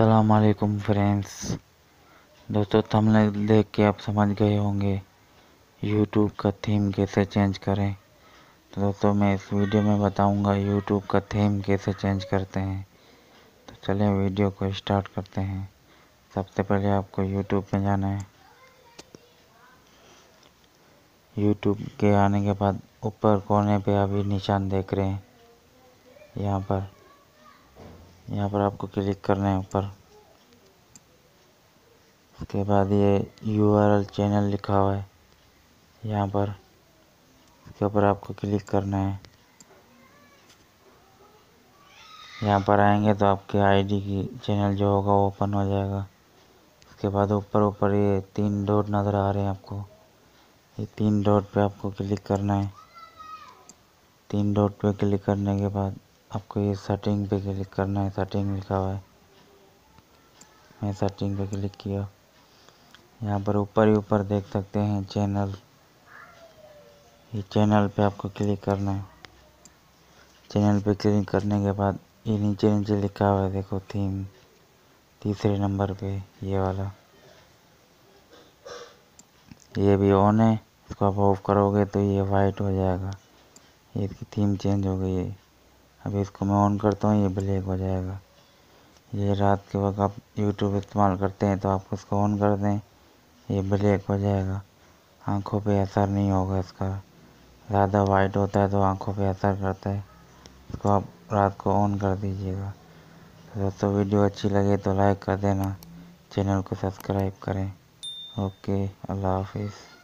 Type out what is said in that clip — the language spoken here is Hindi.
असलकुम फ्रेंड्स दोस्तों थंबनेल देख के आप समझ गए होंगे यूट्यूब का थीम कैसे चेंज करें तो दोस्तों मैं इस वीडियो में बताऊंगा यूट्यूब का थीम कैसे चेंज करते हैं तो चलिए वीडियो को स्टार्ट करते हैं सबसे पहले आपको यूट्यूब में जाना है यूट्यूब के आने के बाद ऊपर कोने पे अभी निशान देख रहे हैं यहाँ पर यहाँ पर आपको क्लिक करना है ऊपर उसके बाद ये यू आर एल चैनल लिखा हुआ है यहाँ पर उसके ऊपर आपको क्लिक करना है यहाँ पर आएंगे तो आपके आईडी की चैनल जो होगा वो ओपन हो जाएगा उसके बाद ऊपर ऊपर ये तीन डॉट नज़र आ रहे हैं आपको ये तीन डॉट पे आपको क्लिक करना है तीन डॉट पे क्लिक करने के बाद आपको ये सेटिंग पे क्लिक करना है सेटिंग लिखा हुआ है मैं सेटिंग पे क्लिक किया यहाँ पर ऊपर ही ऊपर देख सकते हैं चैनल ये चैनल पे आपको क्लिक करना है चैनल पे क्लिक करने के बाद ये नीचे नीचे लिखा हुआ है देखो थीम तीसरे नंबर पे ये वाला ये भी ऑन है इसको आप ऑफ करोगे तो ये वाइट हो जाएगा ये इसकी थीम चेंज हो गई है अभी इसको मैं ऑन करता हूँ ये ब्लैक हो जाएगा ये रात के वक्त आप यूट्यूब इस्तेमाल करते हैं तो आप उसको ऑन कर दें ये ब्लैक हो जाएगा आँखों पे असर नहीं होगा इसका ज़्यादा वाइट होता है तो आँखों पे असर करता है इसको आप रात को ऑन कर दीजिएगा तो दोस्तों वीडियो अच्छी लगे तो लाइक कर देना चैनल को सब्सक्राइब करें ओके अल्लाह हाफिज़